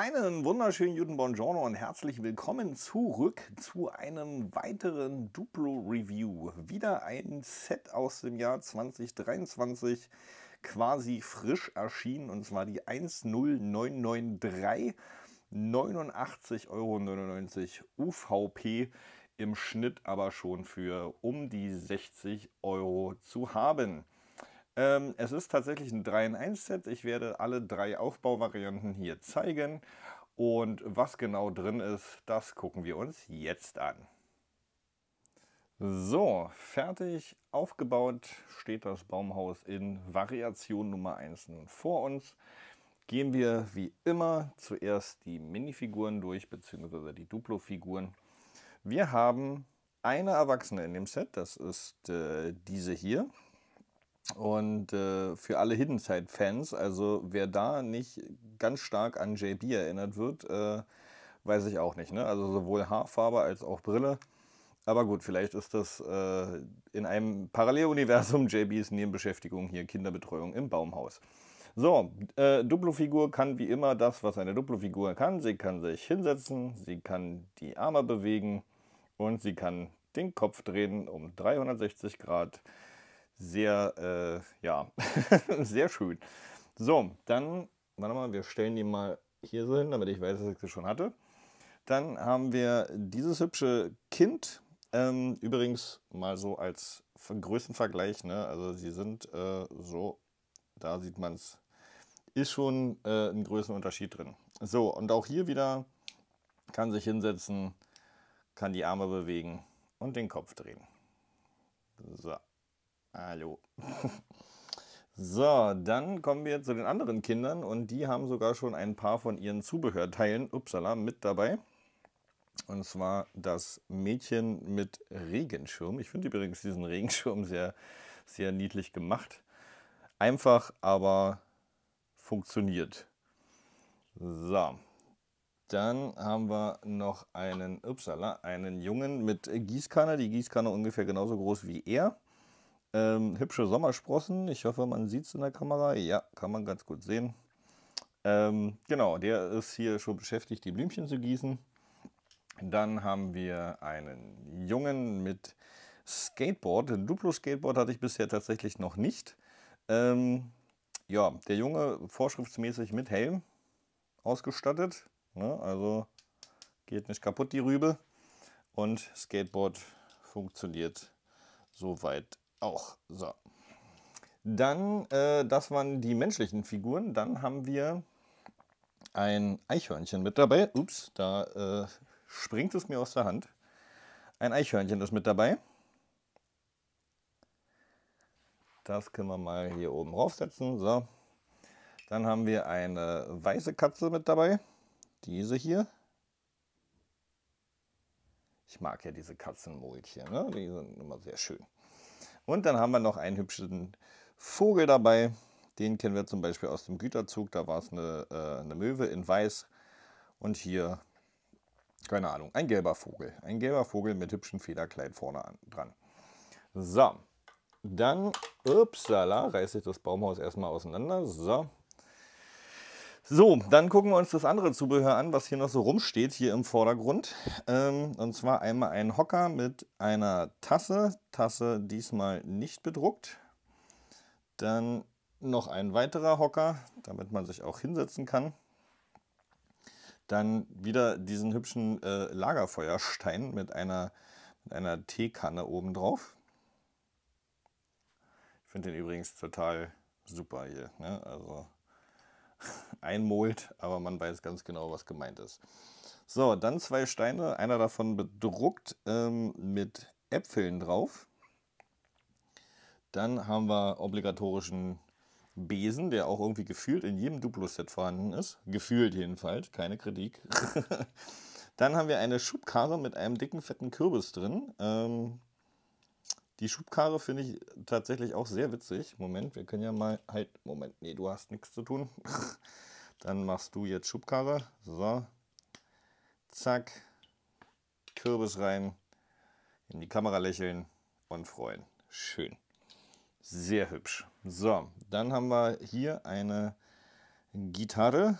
Einen wunderschönen guten Buongiorno und herzlich willkommen zurück zu einem weiteren Duplo-Review. Wieder ein Set aus dem Jahr 2023, quasi frisch erschienen, und zwar die 10993, 89,99 Euro UVP, im Schnitt aber schon für um die 60 Euro zu haben. Ähm, es ist tatsächlich ein 3 in 1 Set. Ich werde alle drei Aufbauvarianten hier zeigen. Und was genau drin ist, das gucken wir uns jetzt an. So, fertig aufgebaut steht das Baumhaus in Variation Nummer 1 nun vor uns. Gehen wir wie immer zuerst die Minifiguren durch, beziehungsweise die Duplo-Figuren. Wir haben eine Erwachsene in dem Set, das ist äh, diese hier. Und äh, für alle Hidden Side-Fans, also wer da nicht ganz stark an JB erinnert wird, äh, weiß ich auch nicht. Ne? Also sowohl Haarfarbe als auch Brille. Aber gut, vielleicht ist das äh, in einem Paralleluniversum JBs Nebenbeschäftigung hier Kinderbetreuung im Baumhaus. So, äh, Duplo-Figur kann wie immer das, was eine Duplo-Figur kann. Sie kann sich hinsetzen, sie kann die Arme bewegen und sie kann den Kopf drehen um 360 Grad sehr, äh, ja, sehr schön. So, dann, warte mal, wir stellen die mal hier so hin, damit ich weiß, dass ich sie schon hatte. Dann haben wir dieses hübsche Kind. Ähm, übrigens mal so als Größenvergleich, ne? also sie sind äh, so, da sieht man es, ist schon äh, ein Größenunterschied drin. So, und auch hier wieder kann sich hinsetzen, kann die Arme bewegen und den Kopf drehen. So. Hallo. So, dann kommen wir zu den anderen Kindern und die haben sogar schon ein paar von ihren Zubehörteilen, upsala, mit dabei. Und zwar das Mädchen mit Regenschirm. Ich finde übrigens diesen Regenschirm sehr, sehr niedlich gemacht. Einfach, aber funktioniert. So, dann haben wir noch einen, upsala, einen Jungen mit Gießkanne. Die Gießkanne ungefähr genauso groß wie er ähm, hübsche Sommersprossen. Ich hoffe, man sieht es in der Kamera. Ja, kann man ganz gut sehen. Ähm, genau, der ist hier schon beschäftigt, die Blümchen zu gießen. Dann haben wir einen Jungen mit Skateboard. Ein Duplo-Skateboard hatte ich bisher tatsächlich noch nicht. Ähm, ja, der Junge vorschriftsmäßig mit Helm ausgestattet. Ne? Also geht nicht kaputt die Rübe. Und Skateboard funktioniert soweit auch, so. Dann, äh, das waren die menschlichen Figuren. Dann haben wir ein Eichhörnchen mit dabei. Ups, da äh, springt es mir aus der Hand. Ein Eichhörnchen ist mit dabei. Das können wir mal hier oben draufsetzen. So. Dann haben wir eine weiße Katze mit dabei. Diese hier. Ich mag ja diese Katzenmäulchen, ne? die sind immer sehr schön. Und dann haben wir noch einen hübschen Vogel dabei. Den kennen wir zum Beispiel aus dem Güterzug. Da war es eine, äh, eine Möwe in Weiß. Und hier, keine Ahnung, ein gelber Vogel. Ein gelber Vogel mit hübschen Federkleid vorne an, dran. So, dann, upsala, reiße ich das Baumhaus erstmal auseinander. So, so, dann gucken wir uns das andere Zubehör an, was hier noch so rumsteht, hier im Vordergrund. Ähm, und zwar einmal ein Hocker mit einer Tasse, Tasse diesmal nicht bedruckt. Dann noch ein weiterer Hocker, damit man sich auch hinsetzen kann. Dann wieder diesen hübschen äh, Lagerfeuerstein mit einer, mit einer Teekanne obendrauf. Ich finde den übrigens total super hier. Ne? Also einmolt, aber man weiß ganz genau, was gemeint ist. So, dann zwei Steine, einer davon bedruckt ähm, mit Äpfeln drauf. Dann haben wir obligatorischen Besen, der auch irgendwie gefühlt in jedem Duplo-Set vorhanden ist. Gefühlt jedenfalls, keine Kritik. Dann haben wir eine Schubkarre mit einem dicken, fetten Kürbis drin. Ähm, die Schubkarre finde ich tatsächlich auch sehr witzig. Moment, wir können ja mal halt. Moment, nee, du hast nichts zu tun. Dann machst du jetzt Schubkarre. So. Zack. Kürbis rein. In die Kamera lächeln und freuen. Schön. Sehr hübsch. So, dann haben wir hier eine Gitarre.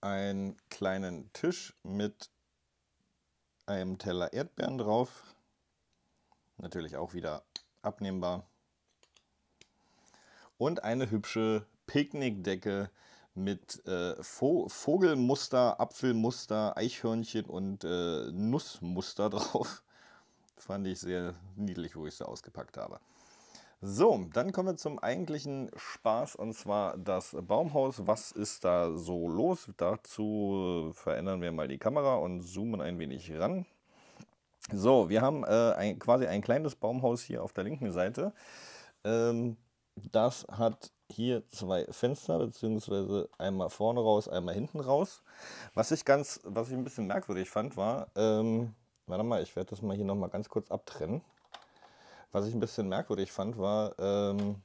Einen kleinen Tisch mit einem Teller Erdbeeren drauf. Natürlich auch wieder abnehmbar. Und eine hübsche Picknickdecke mit äh, Vo Vogelmuster, Apfelmuster, Eichhörnchen und äh, Nussmuster drauf. Fand ich sehr niedlich, wo ich sie ausgepackt habe. So, dann kommen wir zum eigentlichen Spaß und zwar das Baumhaus. Was ist da so los? Dazu äh, verändern wir mal die Kamera und zoomen ein wenig ran. So, wir haben äh, ein, quasi ein kleines Baumhaus hier auf der linken Seite. Ähm, das hat hier zwei Fenster, beziehungsweise einmal vorne raus, einmal hinten raus. Was ich ganz, was ich ein bisschen merkwürdig fand, war, ähm, warte mal, ich werde das mal hier nochmal ganz kurz abtrennen. Was ich ein bisschen merkwürdig fand, war, ähm,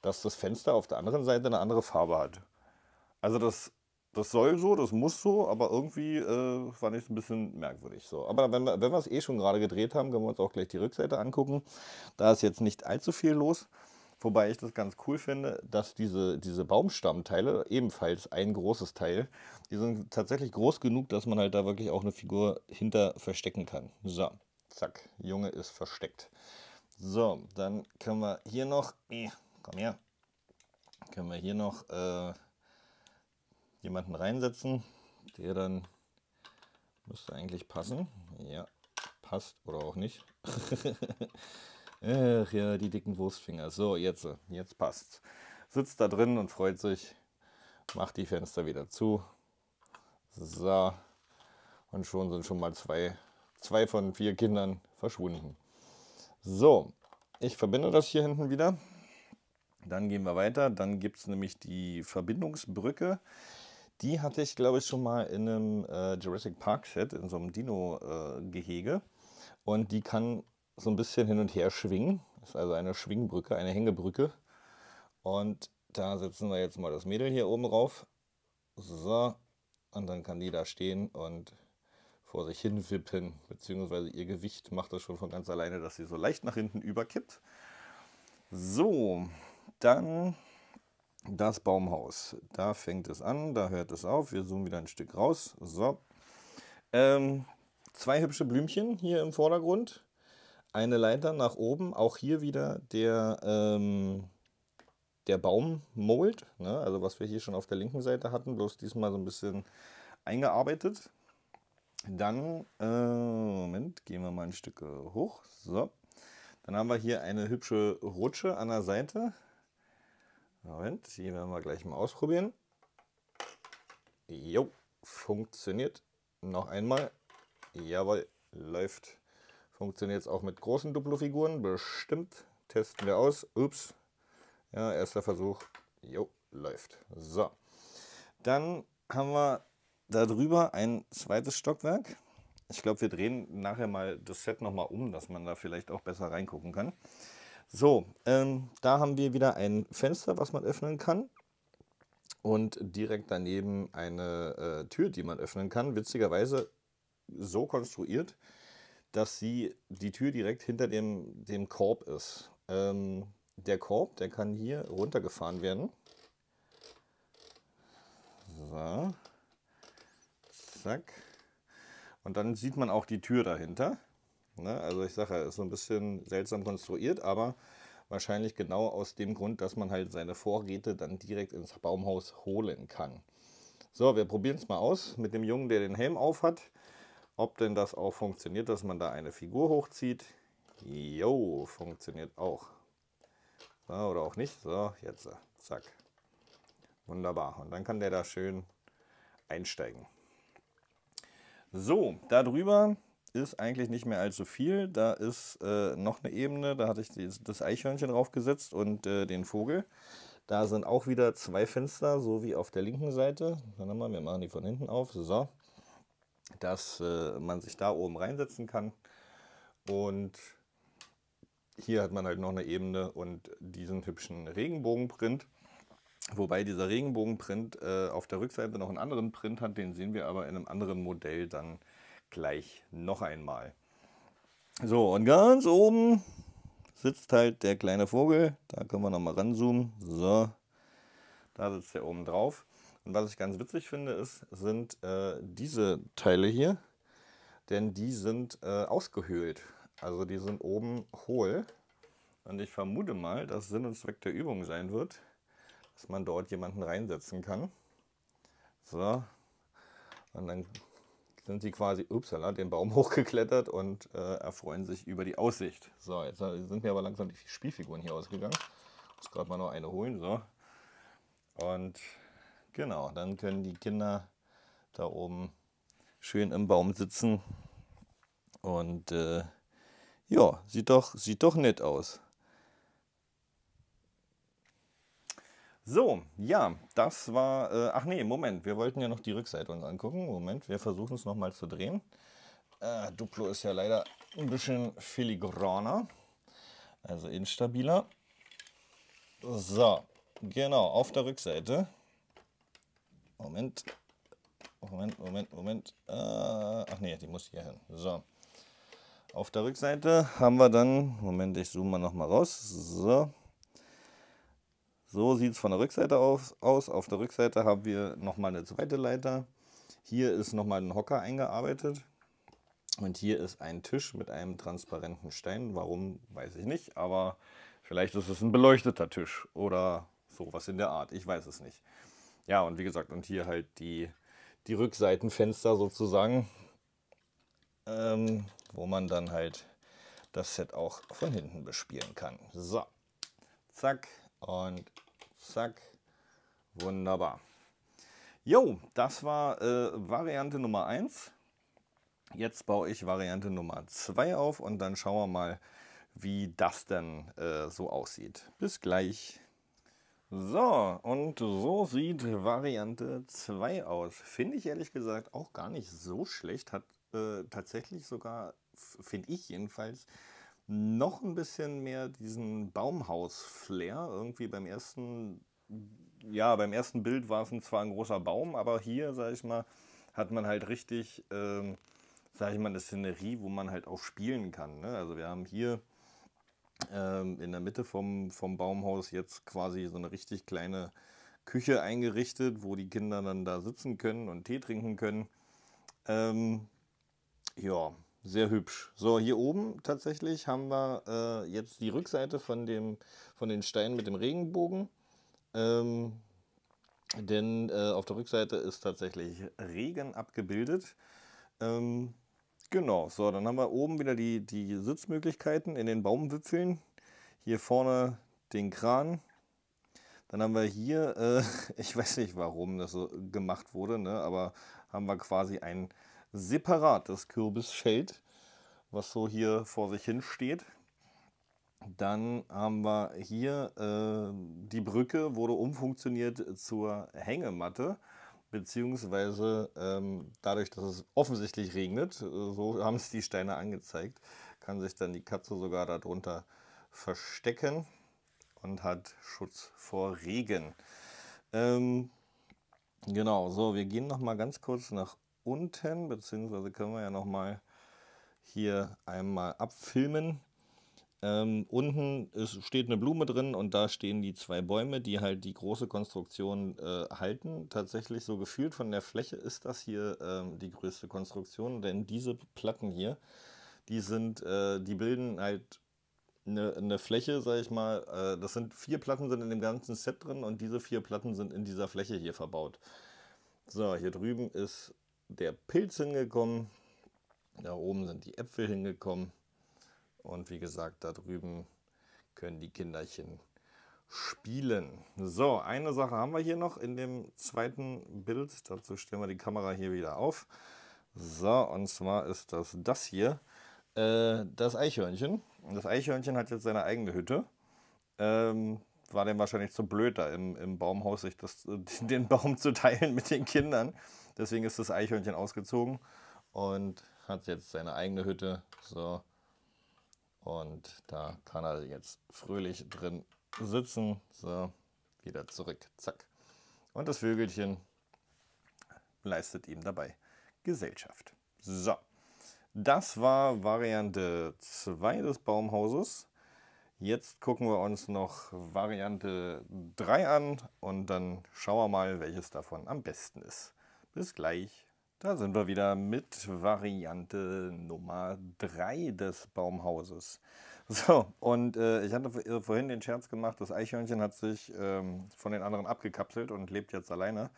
dass das Fenster auf der anderen Seite eine andere Farbe hat. Also das, das soll so, das muss so, aber irgendwie äh, fand ich es ein bisschen merkwürdig. So. Aber wenn wir, wenn wir es eh schon gerade gedreht haben, können wir uns auch gleich die Rückseite angucken. Da ist jetzt nicht allzu viel los. Wobei ich das ganz cool finde, dass diese, diese Baumstammteile, ebenfalls ein großes Teil, die sind tatsächlich groß genug, dass man halt da wirklich auch eine Figur hinter verstecken kann. So, zack, Junge ist versteckt. So, dann können wir hier noch, äh, komm her, können wir hier noch äh, jemanden reinsetzen, der dann müsste eigentlich passen. Ja, passt oder auch nicht. Ach ja, die dicken Wurstfinger. So, jetzt, jetzt passt. Sitzt da drin und freut sich. Macht die Fenster wieder zu. So. Und schon sind schon mal zwei, zwei von vier Kindern verschwunden. So, ich verbinde das hier hinten wieder. Dann gehen wir weiter. Dann gibt es nämlich die Verbindungsbrücke. Die hatte ich, glaube ich, schon mal in einem äh, Jurassic Park Set, in so einem Dino-Gehege. Äh, und die kann so ein bisschen hin und her schwingen. Das ist also eine Schwingbrücke, eine Hängebrücke. Und da setzen wir jetzt mal das Mädel hier oben rauf. So, und dann kann die da stehen und vor sich hin wippen, beziehungsweise ihr Gewicht macht das schon von ganz alleine, dass sie so leicht nach hinten überkippt. So, dann das Baumhaus. Da fängt es an, da hört es auf. Wir zoomen wieder ein Stück raus. So. Ähm, zwei hübsche Blümchen hier im Vordergrund. Eine Leiter nach oben. Auch hier wieder der, ähm, der Baummold. Ne? Also was wir hier schon auf der linken Seite hatten, bloß diesmal so ein bisschen eingearbeitet. Dann, äh, Moment, gehen wir mal ein Stück äh, hoch. So. Dann haben wir hier eine hübsche Rutsche an der Seite. Moment, die werden wir gleich mal ausprobieren. Jo, funktioniert. Noch einmal. Jawohl, läuft. Funktioniert es auch mit großen Duplo-Figuren? Bestimmt. Testen wir aus. Ups. Ja, erster Versuch. Jo, läuft. So. Dann haben wir darüber ein zweites Stockwerk. Ich glaube, wir drehen nachher mal das Set nochmal um, dass man da vielleicht auch besser reingucken kann. So, ähm, da haben wir wieder ein Fenster, was man öffnen kann. Und direkt daneben eine äh, Tür, die man öffnen kann. Witzigerweise so konstruiert, dass sie die Tür direkt hinter dem, dem Korb ist. Ähm, der Korb, der kann hier runtergefahren werden. So. Zack. Und dann sieht man auch die Tür dahinter. Ne? Also ich sage, er ist so ein bisschen seltsam konstruiert, aber wahrscheinlich genau aus dem Grund, dass man halt seine Vorräte dann direkt ins Baumhaus holen kann. So, wir probieren es mal aus mit dem Jungen, der den Helm auf hat, ob denn das auch funktioniert, dass man da eine Figur hochzieht. Jo, funktioniert auch. So, oder auch nicht. So, jetzt, zack. Wunderbar. Und dann kann der da schön einsteigen. So, da drüber ist eigentlich nicht mehr allzu viel. Da ist äh, noch eine Ebene, da hatte ich die, das Eichhörnchen draufgesetzt und äh, den Vogel. Da sind auch wieder zwei Fenster, so wie auf der linken Seite. Dann haben wir, wir machen die von hinten auf, so, dass äh, man sich da oben reinsetzen kann. Und hier hat man halt noch eine Ebene und diesen hübschen Regenbogenprint. Wobei dieser Regenbogenprint äh, auf der Rückseite noch einen anderen Print hat, den sehen wir aber in einem anderen Modell dann gleich noch einmal. So, und ganz oben sitzt halt der kleine Vogel. Da können wir nochmal ranzoomen. So, da sitzt der oben drauf. Und was ich ganz witzig finde, ist, sind äh, diese Teile hier, denn die sind äh, ausgehöhlt. Also die sind oben hohl. Und ich vermute mal, dass Sinn und Zweck der Übung sein wird, dass man dort jemanden reinsetzen kann. So, und dann sind sie quasi, upsala, den Baum hochgeklettert und äh, erfreuen sich über die Aussicht. So, jetzt sind mir aber langsam die Spielfiguren hier ausgegangen. Ich muss gerade mal noch eine holen, so. Und genau, dann können die Kinder da oben schön im Baum sitzen. Und äh, ja, sieht doch, sieht doch nett aus. So, ja, das war. Äh, ach nee, Moment, wir wollten ja noch die Rückseite uns angucken. Moment, wir versuchen es nochmal zu drehen. Äh, Duplo ist ja leider ein bisschen filigraner, also instabiler. So, genau, auf der Rückseite. Moment, Moment, Moment, Moment. Äh, ach nee, die muss hier hin. So. Auf der Rückseite haben wir dann, Moment, ich zoome mal nochmal raus. So. So sieht es von der Rückseite aus. Auf der Rückseite haben wir nochmal eine zweite Leiter. Hier ist nochmal ein Hocker eingearbeitet. Und hier ist ein Tisch mit einem transparenten Stein. Warum, weiß ich nicht. Aber vielleicht ist es ein beleuchteter Tisch oder sowas in der Art. Ich weiß es nicht. Ja, und wie gesagt, und hier halt die, die Rückseitenfenster sozusagen, ähm, wo man dann halt das Set auch von hinten bespielen kann. So, zack und Zack. Wunderbar. Jo, das war äh, Variante Nummer 1. Jetzt baue ich Variante Nummer 2 auf und dann schauen wir mal, wie das denn äh, so aussieht. Bis gleich. So, und so sieht Variante 2 aus. Finde ich ehrlich gesagt auch gar nicht so schlecht. Hat äh, tatsächlich sogar, finde ich jedenfalls, noch ein bisschen mehr diesen Baumhaus-Flair. Irgendwie beim ersten, ja, beim ersten Bild war es zwar ein großer Baum, aber hier, sag ich mal, hat man halt richtig, ähm, sag ich mal, eine Szenerie, wo man halt auch spielen kann. Ne? Also wir haben hier ähm, in der Mitte vom, vom Baumhaus jetzt quasi so eine richtig kleine Küche eingerichtet, wo die Kinder dann da sitzen können und Tee trinken können. Ähm, ja, sehr hübsch. So, hier oben tatsächlich haben wir äh, jetzt die Rückseite von, dem, von den Steinen mit dem Regenbogen. Ähm, denn äh, auf der Rückseite ist tatsächlich Regen abgebildet. Ähm, genau, so, dann haben wir oben wieder die, die Sitzmöglichkeiten in den Baumwipfeln. Hier vorne den Kran. Dann haben wir hier, äh, ich weiß nicht warum das so gemacht wurde, ne, aber haben wir quasi ein separat das Kürbisfeld, was so hier vor sich hin steht. Dann haben wir hier äh, die Brücke, wurde umfunktioniert zur Hängematte, beziehungsweise ähm, dadurch, dass es offensichtlich regnet, äh, so haben es die Steine angezeigt, kann sich dann die Katze sogar darunter verstecken und hat Schutz vor Regen. Ähm, genau, so, wir gehen noch mal ganz kurz nach unten, beziehungsweise können wir ja nochmal hier einmal abfilmen. Ähm, unten ist, steht eine Blume drin und da stehen die zwei Bäume, die halt die große Konstruktion äh, halten. Tatsächlich so gefühlt von der Fläche ist das hier ähm, die größte Konstruktion, denn diese Platten hier, die sind, äh, die bilden halt eine, eine Fläche, sage ich mal. Äh, das sind vier Platten sind in dem ganzen Set drin und diese vier Platten sind in dieser Fläche hier verbaut. So, hier drüben ist der Pilz hingekommen, da oben sind die Äpfel hingekommen und wie gesagt, da drüben können die Kinderchen spielen. So, eine Sache haben wir hier noch in dem zweiten Bild. Dazu stellen wir die Kamera hier wieder auf. So, und zwar ist das das hier, äh, das Eichhörnchen. Das Eichhörnchen hat jetzt seine eigene Hütte. Ähm, war dem wahrscheinlich zu blöd, da im, im Baumhaus sich das, den Baum zu teilen mit den Kindern. Deswegen ist das Eichhörnchen ausgezogen und hat jetzt seine eigene Hütte. So. Und da kann er jetzt fröhlich drin sitzen. So, wieder zurück. Zack. Und das Vögelchen leistet ihm dabei Gesellschaft. So, das war Variante 2 des Baumhauses. Jetzt gucken wir uns noch Variante 3 an und dann schauen wir mal, welches davon am besten ist. Bis gleich. Da sind wir wieder mit Variante Nummer 3 des Baumhauses. So, und äh, ich hatte äh, vorhin den Scherz gemacht, das Eichhörnchen hat sich ähm, von den anderen abgekapselt und lebt jetzt alleine.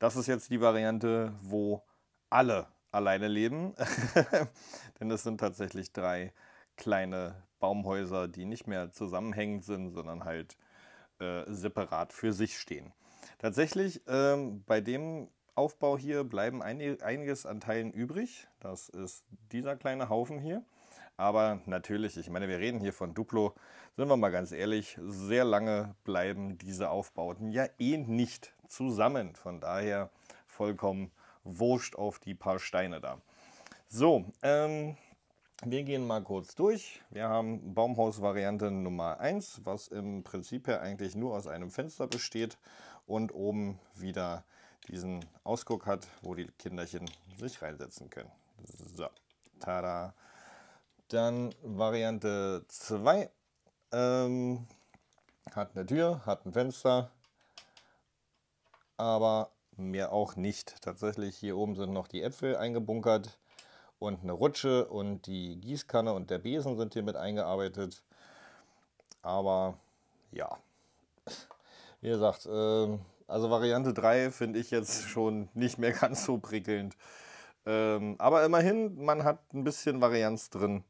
Das ist jetzt die Variante, wo alle alleine leben. Denn es sind tatsächlich drei kleine Baumhäuser, die nicht mehr zusammenhängend sind, sondern halt äh, separat für sich stehen. Tatsächlich, ähm, bei dem Aufbau hier bleiben einiges an Teilen übrig. Das ist dieser kleine Haufen hier. Aber natürlich, ich meine, wir reden hier von Duplo, sind wir mal ganz ehrlich, sehr lange bleiben diese Aufbauten ja eh nicht zusammen. Von daher vollkommen wurscht auf die paar Steine da. So, ähm, wir gehen mal kurz durch. Wir haben Baumhaus-Variante Nummer 1, was im Prinzip ja eigentlich nur aus einem Fenster besteht und oben wieder diesen Ausguck hat, wo die Kinderchen sich reinsetzen können. So, tada. Dann Variante 2. Ähm, hat eine Tür, hat ein Fenster, aber mehr auch nicht. Tatsächlich hier oben sind noch die Äpfel eingebunkert und eine Rutsche und die Gießkanne und der Besen sind hier mit eingearbeitet. Aber ja, wie gesagt, ähm, also Variante 3 finde ich jetzt schon nicht mehr ganz so prickelnd. Ähm, aber immerhin, man hat ein bisschen Varianz drin.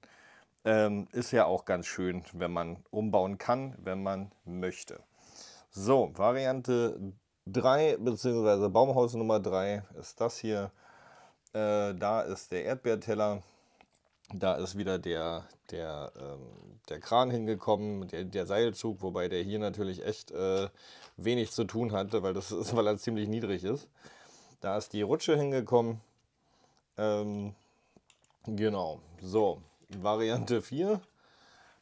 Ähm, ist ja auch ganz schön, wenn man umbauen kann, wenn man möchte. So, Variante 3 bzw. Baumhaus Nummer 3 ist das hier. Äh, da ist der Erdbeerteller da ist wieder der, der, ähm, der Kran hingekommen, der, der, Seilzug, wobei der hier natürlich echt äh, wenig zu tun hatte, weil, das ist, weil er ziemlich niedrig ist. Da ist die Rutsche hingekommen. Ähm, genau, so, Variante 4,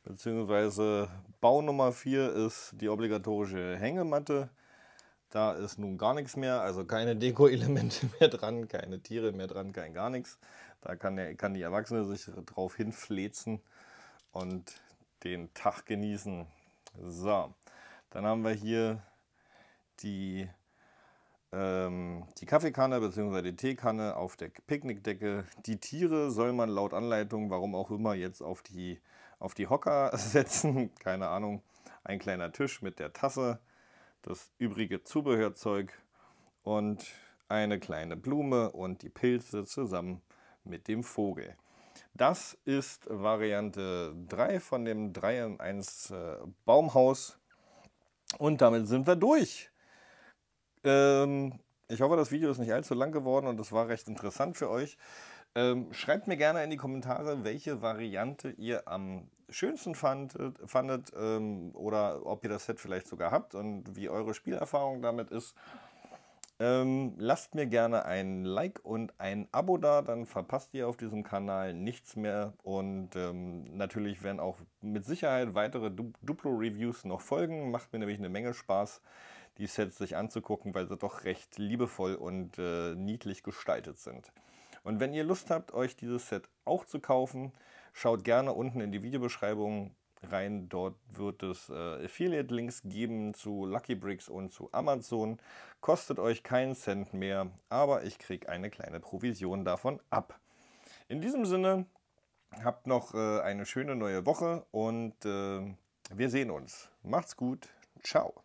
beziehungsweise Bau Nummer 4 ist die obligatorische Hängematte. Da ist nun gar nichts mehr, also keine Deko-Elemente mehr dran, keine Tiere mehr dran, kein gar nichts. Da kann, der, kann die Erwachsene sich drauf hinflezen und den Tag genießen. So, dann haben wir hier die, ähm, die Kaffeekanne bzw. die Teekanne auf der Picknickdecke. Die Tiere soll man laut Anleitung, warum auch immer, jetzt auf die, auf die Hocker setzen. Keine Ahnung. Ein kleiner Tisch mit der Tasse, das übrige Zubehörzeug und eine kleine Blume und die Pilze zusammen mit dem Vogel. Das ist Variante 3 von dem 3 in 1 äh, Baumhaus. Und damit sind wir durch. Ähm, ich hoffe, das Video ist nicht allzu lang geworden und es war recht interessant für euch. Ähm, schreibt mir gerne in die Kommentare, welche Variante ihr am schönsten fandet, äh, fandet ähm, oder ob ihr das Set vielleicht sogar habt und wie eure Spielerfahrung damit ist. Ähm, lasst mir gerne ein Like und ein Abo da, dann verpasst ihr auf diesem Kanal nichts mehr. Und ähm, natürlich werden auch mit Sicherheit weitere du Duplo-Reviews noch folgen. Macht mir nämlich eine Menge Spaß, die Sets sich anzugucken, weil sie doch recht liebevoll und äh, niedlich gestaltet sind. Und wenn ihr Lust habt, euch dieses Set auch zu kaufen, schaut gerne unten in die Videobeschreibung rein. Dort wird es äh, Affiliate-Links geben zu Lucky Bricks und zu Amazon. Kostet euch keinen Cent mehr, aber ich kriege eine kleine Provision davon ab. In diesem Sinne, habt noch äh, eine schöne neue Woche und äh, wir sehen uns. Macht's gut. Ciao.